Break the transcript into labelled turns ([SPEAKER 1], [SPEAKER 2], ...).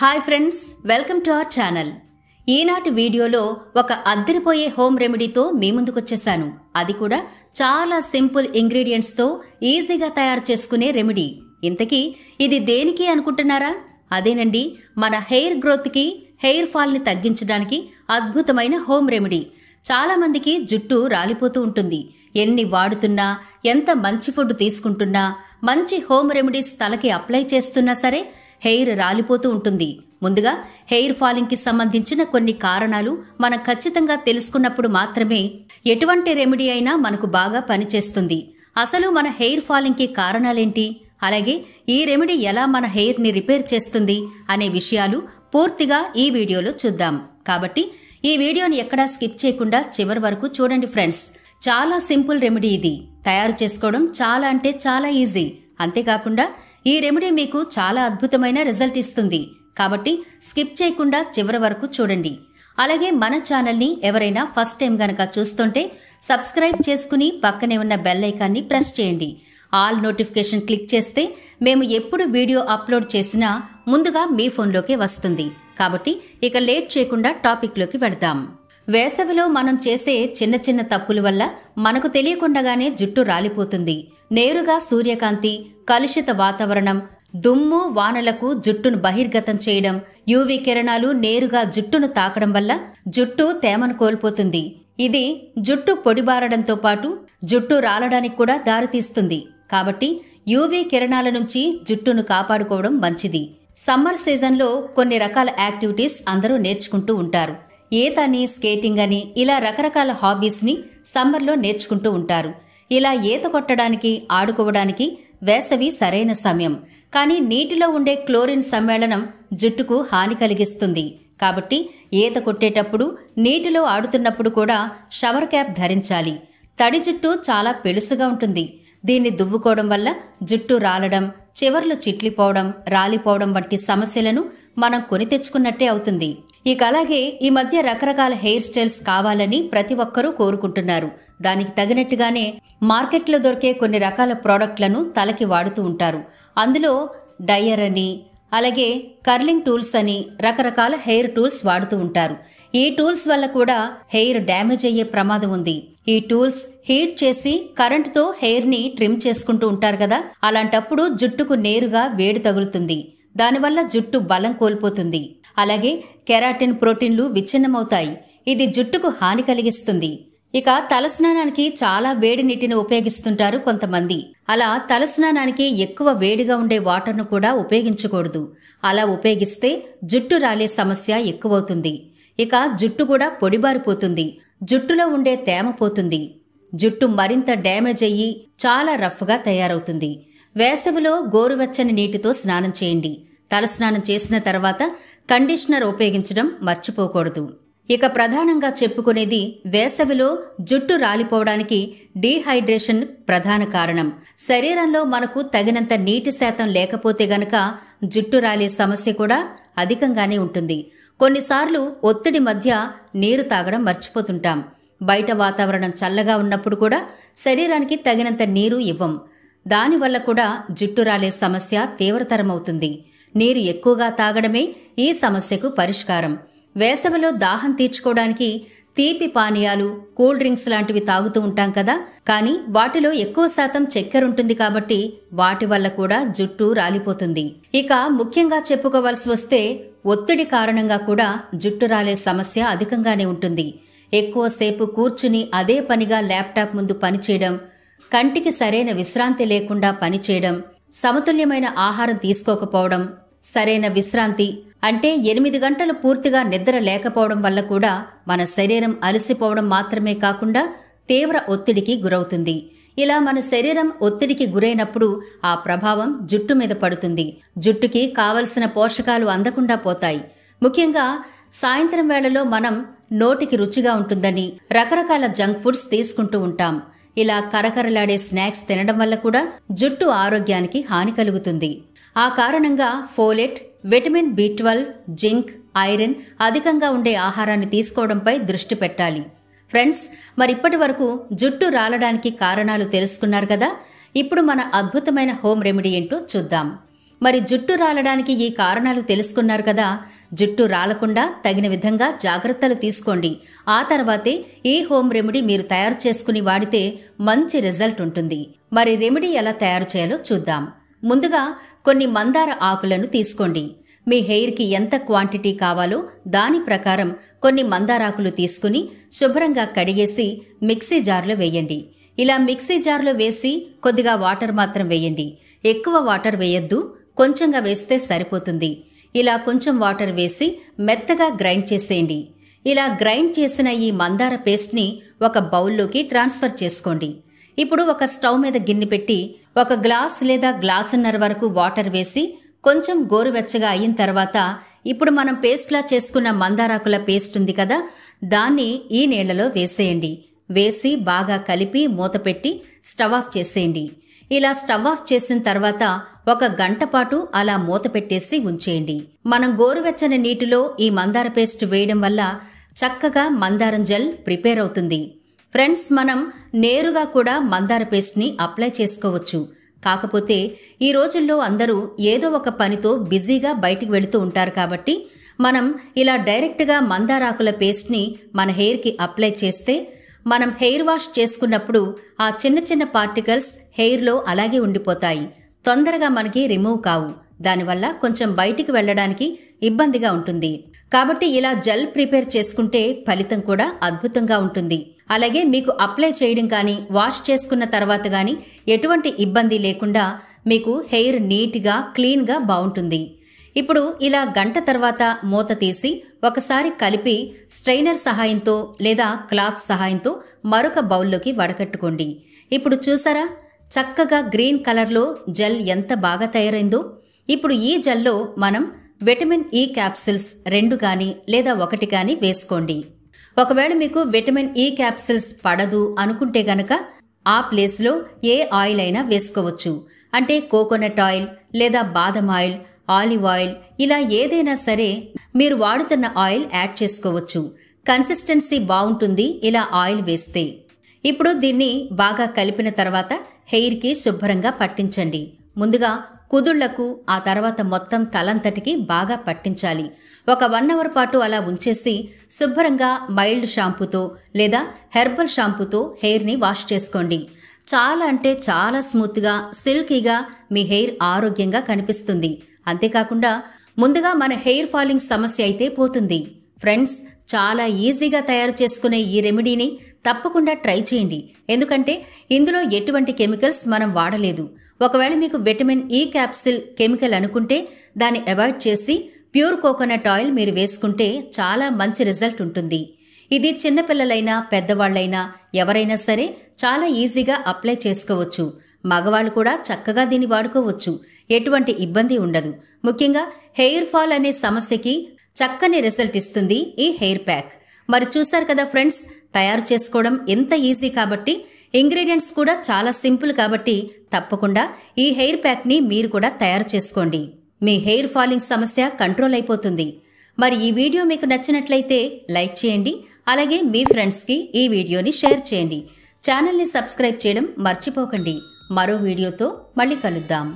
[SPEAKER 1] hi friends welcome to our channel ఈనాటి వీడియోలో ఒక అద్దరిపోయే హోమ్ రెమెడీతో మీ ముందుకొచ్చేసాను అది కూడా చాలా సింపుల్ ఇంగ్రీడియంట్స్తో ఈజీగా తయారు చేసుకునే రెమెడీ ఇంతకీ ఇది దేనికి అనుకుంటున్నారా అదేనండి మన హెయిర్ గ్రోత్కి హెయిర్ ఫాల్ని తగ్గించడానికి అద్భుతమైన హోమ్ రెమెడీ చాలామందికి జుట్టు రాలిపోతూ ఉంటుంది ఎన్ని వాడుతున్నా ఎంత మంచి ఫుడ్ తీసుకుంటున్నా మంచి హోమ్ రెమెడీస్ తలకి అప్లై చేస్తున్నా సరే హెయిర్ రాలిపోతూ ఉంటుంది ముందుగా హెయిర్ ఫాలింగ్కి సంబంధించిన కొన్ని కారణాలు మనం ఖచ్చితంగా తెలుసుకున్నప్పుడు మాత్రమే ఎటువంటి రెమెడీ అయినా మనకు బాగా పనిచేస్తుంది అసలు మన హెయిర్ ఫాలింగ్కి కారణాలేంటి అలాగే ఈ రెమెడీ ఎలా మన హెయిర్ని రిపేర్ చేస్తుంది అనే విషయాలు పూర్తిగా ఈ వీడియోలో చూద్దాం కాబట్టి ఈ వీడియోని ఎక్కడా స్కిప్ చేయకుండా చివరి వరకు చూడండి ఫ్రెండ్స్ చాలా సింపుల్ రెమెడీ ఇది తయారు చేసుకోవడం చాలా అంటే చాలా ఈజీ అంతేకాకుండా ఈ రెమెడీ మీకు చాలా అద్భుతమైన రిజల్ట్ ఇస్తుంది కాబట్టి స్కిప్ చేయకుండా చివరి వరకు చూడండి అలాగే మన ఛానల్ని ఎవరైనా ఫస్ట్ టైం గనక చూస్తుంటే సబ్స్క్రైబ్ చేసుకుని పక్కనే ఉన్న బెల్ ఐకాన్ని ప్రెస్ చేయండి ఆల్ నోటిఫికేషన్ క్లిక్ చేస్తే మేము ఎప్పుడు వీడియో అప్లోడ్ చేసినా ముందుగా మీ ఫోన్లోకే వస్తుంది కాబట్టి ఇక లేట్ చేయకుండా టాపిక్లోకి వెళ్దాం వేసవిలో మనం చేసే చిన్న చిన్న తప్పుల వల్ల మనకు తెలియకుండానే జుట్టు రాలిపోతుంది నేరుగా సూర్యకాంతి కలుషిత వాతావరణం దుమ్ము వానలకు జుట్టును బహిర్గతం చేయడం యూవీ కిరణాలు నేరుగా జుట్టును తాకడం వల్ల జుట్టు తేమను కోల్పోతుంది ఇది జుట్టు పొడిబారడంతో పాటు జుట్టు రాలడానికి కూడా దారితీస్తుంది కాబట్టి యూవీ కిరణాల నుంచి జుట్టును కాపాడుకోవడం మంచిది సమ్మర్ సీజన్లో కొన్ని రకాల యాక్టివిటీస్ అందరూ నేర్చుకుంటూ ఉంటారు ఈత అని స్కేటింగ్ అని ఇలా రకరకాల హాబీస్ని సమ్మర్లో నేర్చుకుంటూ ఉంటారు ఇలా ఈత కొట్టడానికి ఆడుకోవడానికి వేసవి సరైన సమయం కానీ నీటిలో ఉండే క్లోరిన్ సమ్మేళనం జుట్టుకు హాని కలిగిస్తుంది కాబట్టి ఈత కొట్టేటప్పుడు నీటిలో ఆడుతున్నప్పుడు కూడా షవర్ క్యాప్ ధరించాలి తడి జుట్టు చాలా పెలుసుగా ఉంటుంది దీన్ని దువ్వుకోవడం వల్ల జుట్టు రాలడం చివర్లు చిట్లిపోవడం రాలిపోవడం వంటి సమస్యలను మనం కొని తెచ్చుకున్నట్టే అవుతుంది ఇక అలాగే ఈ మధ్య రకరకాల హెయిర్ స్టైల్స్ కావాలని ప్రతి ఒక్కరూ కోరుకుంటున్నారు దానికి తగినట్టుగానే మార్కెట్లో దొరికే కొన్ని రకాల ప్రోడక్ట్లను తలకి వాడుతూ ఉంటారు అందులో డయర్ అని అలాగే కర్లింగ్ టూల్స్ అని రకరకాల హెయిర్ టూల్స్ వాడుతూ ఉంటారు ఈ టూల్స్ వల్ల కూడా హెయిర్ డ్యామేజ్ అయ్యే ప్రమాదం ఉంది ఈ టూల్స్ హీట్ చేసి కరెంటుతో హెయిర్ని ట్రిమ్ చేసుకుంటూ ఉంటారు కదా అలాంటప్పుడు జుట్టుకు నేరుగా వేడి తగులుతుంది దానివల్ల జుట్టు బలం కోల్పోతుంది అలాగే కెరాటిన్ ప్రోటీన్లు విచ్ఛిన్నమవుతాయి ఇది జుట్టుకు హాని కలిగిస్తుంది ఇక తలస్నానానికి చాలా వేడి నీటిని ఉపయోగిస్తుంటారు కొంతమంది అలా తలస్నానానికి ఎక్కువ వేడిగా ఉండే వాటర్ను కూడా ఉపయోగించకూడదు అలా ఉపయోగిస్తే జుట్టు రాలే సమస్య ఎక్కువవుతుంది ఇక జుట్టు కూడా పొడిబారిపోతుంది జుట్టులో ఉండే తేమ పోతుంది జుట్టు మరింత డ్యామేజ్ అయ్యి చాలా రఫ్గా తయారవుతుంది వేసవిలో గోరువెచ్చని నీటితో స్నానం చేయండి తలస్నానం చేసిన తర్వాత కండిషనర్ ఉపయోగించడం మర్చిపోకూడదు ఇక ప్రధానంగా చెప్పుకునేది వేసవిలో జుట్టు రాలిపోవడానికి డీహైడ్రేషన్ ప్రధాన కారణం శరీరంలో మనకు తగినంత నీటి శాతం లేకపోతే గనక జుట్టు రాలే సమస్య కూడా అధికంగానే ఉంటుంది కొన్నిసార్లు ఒత్తిడి మధ్య నీరు తాగడం మర్చిపోతుంటాం బయట వాతావరణం చల్లగా ఉన్నప్పుడు కూడా శరీరానికి తగినంత నీరు ఇవ్వం దానివల్ల కూడా జుట్టు రాలే సమస్య తీవ్రతరమవుతుంది నీరు ఎక్కువగా తాగడమే ఈ సమస్యకు పరిష్కారం వేసవిలో దాహం తీర్చుకోవడానికి తీపి పానీయాలు కూల్ డ్రింక్స్ లాంటివి తాగుతూ ఉంటాం కదా కానీ వాటిలో ఎక్కువ శాతం చక్కెర ఉంటుంది కాబట్టి వాటి వల్ల కూడా జుట్టు రాలిపోతుంది ఇక ముఖ్యంగా చెప్పుకోవలసి వస్తే ఒత్తిడి కారణంగా కూడా జుట్టు రాలే సమస్య అధికంగానే ఉంటుంది ఎక్కువసేపు కూర్చుని అదే పనిగా ల్యాప్టాప్ ముందు పనిచేయడం కంటికి సరైన విశ్రాంతి లేకుండా పనిచేయడం సమతుల్యమైన ఆహారం తీసుకోకపోవడం సరైన విశ్రాంతి అంటే ఎనిమిది గంటలు పూర్తిగా నిద్ర లేకపోవడం వల్ల కూడా మన శరీరం అలసిపోవడం మాత్రమే కాకుండా తీవ్ర ఒత్తిడికి గురవుతుంది ఇలా మన శరీరం ఒత్తిడికి గురైనప్పుడు ఆ ప్రభావం జుట్టు మీద పడుతుంది జుట్టుకి కావలసిన పోషకాలు అందకుండా పోతాయి ముఖ్యంగా సాయంత్రం వేళలో మనం నోటికి రుచిగా ఉంటుందని రకరకాల జంక్ ఫుడ్స్ తీసుకుంటూ ఉంటాం ఇలా కరకరలాడే స్నాక్స్ తినడం వల్ల కూడా జుట్టు ఆరోగ్యానికి హాని కలుగుతుంది ఆ కారణంగా folate vitamin B twelve zinc iron అధికంగా ఉండే ఆహారాన్ని తీసుకోవడంపై దృష్టి పెట్టాలి ఫ్రెండ్స్ మరి ఇప్పటి వరకు జుట్టు రాలడానికి కారణాలు తెలుసుకున్నారు కదా ఇప్పుడు మన అద్భుతమైన హోమ్ రెమెడీ ఏంటో చూద్దాం మరి జుట్టు రాలడానికి ఈ కారణాలు తెలుసుకున్నారు కదా జుట్టు రాలకుండా తగిన విధంగా జాగ్రత్తలు తీసుకోండి ఆ తర్వాతే ఈ హోమ్ రెమెడీ మీరు తయారు చేసుకుని వాడితే మంచి రిజల్ట్ ఉంటుంది మరి రెమెడీ ఎలా తయారు చేయాలో చూద్దాం ముందుగా కొన్ని మందార ఆకులను తీసుకోండి మీ హెయిర్కి ఎంత క్వాంటిటీ కావాలో దాని ప్రకారం కొన్ని మందారాకులు తీసుకుని శుభ్రంగా కడిగేసి మిక్సీ జార్లో వేయండి ఇలా మిక్సీ జార్లో వేసి కొద్దిగా వాటర్ మాత్రం వేయండి ఎక్కువ వాటర్ వేయొద్దు కొంచెంగా వేస్తే సరిపోతుంది ఇలా కొంచెం వాటర్ వేసి మెత్తగా గ్రైండ్ చేసేయండి ఇలా గ్రైండ్ చేసిన ఈ మందార పేస్ట్ని ఒక బౌల్లోకి ట్రాన్స్ఫర్ చేసుకోండి ఇప్పుడు ఒక స్టవ్ మీద గిన్నె పెట్టి ఒక గ్లాస్ లేదా గ్లాసున్నర వరకు వాటర్ వేసి కొంచెం గోరువెచ్చగా అయిన తర్వాత ఇప్పుడు మనం పేస్ట్లా చేసుకున్న మందారాకుల పేస్ట్ ఉంది కదా దాన్ని ఈ నీళ్లలో వేసేయండి వేసి బాగా కలిపి మూత పెట్టి స్టవ్ ఆఫ్ చేసేయండి ఇలా స్టవ్ ఆఫ్ చేసిన తర్వాత ఒక గంట పాటు అలా మూత పెట్టేసి ఉంచేయండి మనం గోరువెచ్చని నీటిలో ఈ మందార పేస్ట్ వేయడం వల్ల చక్కగా మందారం జెల్ ప్రిపేర్ అవుతుంది ఫ్రెండ్స్ మనం నేరుగా కూడా మందార పేస్ట్ని అప్లై చేసుకోవచ్చు కాకపోతే ఈ రోజుల్లో అందరూ ఏదో ఒక పనితో బిజీగా బయటికి వెళుతూ ఉంటారు కాబట్టి మనం ఇలా డైరెక్ట్గా మందారాకుల పేస్ట్ని మన హెయిర్కి అప్లై చేస్తే మనం హెయిర్ వాష్ చేసుకున్నప్పుడు ఆ చిన్న చిన్న పార్టికల్స్ హెయిర్లో అలాగే ఉండిపోతాయి తొందరగా మనకి రిమూవ్ కావు దానివల్ల కొంచెం బయటికి వెళ్ళడానికి ఇబ్బందిగా ఉంటుంది కాబట్టి ఇలా జెల్ ప్రిపేర్ చేసుకుంటే ఫలితం కూడా అద్భుతంగా ఉంటుంది అలాగే మీకు అప్లై చేయడం కానీ వాష్ చేసుకున్న తర్వాత కానీ ఎటువంటి ఇబ్బంది లేకుండా మీకు హెయిర్ నీట్గా క్లీన్గా బాగుంటుంది ఇప్పుడు ఇలా గంట తర్వాత మూత తీసి ఒకసారి కలిపి స్ట్రైనర్ సహాయంతో లేదా క్లాత్ సహాయంతో మరొక బౌల్లోకి వడకట్టుకోండి ఇప్పుడు చూసారా చక్కగా గ్రీన్ కలర్లో జెల్ ఎంత బాగా తయారైందో ఇప్పుడు ఈ జెల్లో మనం విటమిన్ ఈ e క్యాప్సిల్స్ రెండు కానీ లేదా ఒకటి కానీ వేసుకోండి ఒకవేళ మీకు విటమిన్ ఈ e క్యాప్సిల్స్ పడదు అనుకుంటే గనక ఆ ప్లేస్లో ఏ ఆయిల్ అయినా వేసుకోవచ్చు అంటే కోకోనట్ ఆయిల్ లేదా బాదం ఆయిల్ ఆలివ్ ఆయిల్ ఇలా ఏదైనా సరే మీరు వాడుతున్న ఆయిల్ యాడ్ చేసుకోవచ్చు కన్సిస్టెన్సీ బాగుంటుంది ఇలా ఆయిల్ వేస్తే ఇప్పుడు దీన్ని బాగా కలిపిన తర్వాత హెయిర్కి శుభ్రంగా పట్టించండి ముందుగా కుదుళ్లకు ఆ తర్వాత మొత్తం తలంతటికి బాగా పట్టించాలి ఒక వన్ అవర్ పాటు అలా ఉంచేసి శుభ్రంగా మైల్డ్ షాంపూతో లేదా హెర్బల్ షాంపూతో హెయిర్ని వాష్ చేసుకోండి చాలా అంటే చాలా స్మూత్గా సిల్కీగా మీ హెయిర్ ఆరోగ్యంగా కనిపిస్తుంది అంతేకాకుండా ముందుగా మన హెయిర్ ఫాలింగ్ సమస్య అయితే పోతుంది ఫ్రెండ్స్ చాలా ఈజీగా తయారు చేసుకునే ఈ రెమెడీని తప్పకుండా ట్రై చేయండి ఎందుకంటే ఇందులో ఎటువంటి కెమికల్స్ మనం వాడలేదు ఒకవేళ మీకు vitamin E e capsule chemical అనుకుంటే దాన్ని అవాయిడ్ చేసి ప్యూర్ కోకోనట్ ఆయిల్ మీరు వేసుకుంటే చాలా మంచి రిజల్ట్ ఉంటుంది ఇది చిన్నపిల్లలైనా పెద్దవాళ్లైనా ఎవరైనా సరే చాలా ఈజీగా అప్లై చేసుకోవచ్చు మగవాళ్ళు కూడా చక్కగా దీన్ని వాడుకోవచ్చు ఎటువంటి ఇబ్బంది ఉండదు ముఖ్యంగా హెయిర్ ఫాల్ అనే సమస్యకి చక్కని రిజల్ట్ ఇస్తుంది ఈ హెయిర్ ప్యాక్ మరి చూశారు కదా ఫ్రెండ్స్ తయారు చేసుకోవడం ఎంత ఈజీ కాబట్టి ఇంగ్రీడియంట్స్ కూడా చాలా సింపుల్ కాబట్టి తప్పకుండా ఈ హెయిర్ ప్యాక్ని మీరు కూడా తయారు చేసుకోండి మీ హెయిర్ ఫాలింగ్ సమస్య కంట్రోల్ అయిపోతుంది మరి ఈ వీడియో మీకు నచ్చినట్లయితే లైక్ చేయండి అలాగే మీ ఫ్రెండ్స్కి ఈ వీడియోని షేర్ చేయండి ఛానల్ని సబ్స్క్రైబ్ చేయడం మర్చిపోకండి మరో వీడియోతో మళ్ళీ కలుద్దాం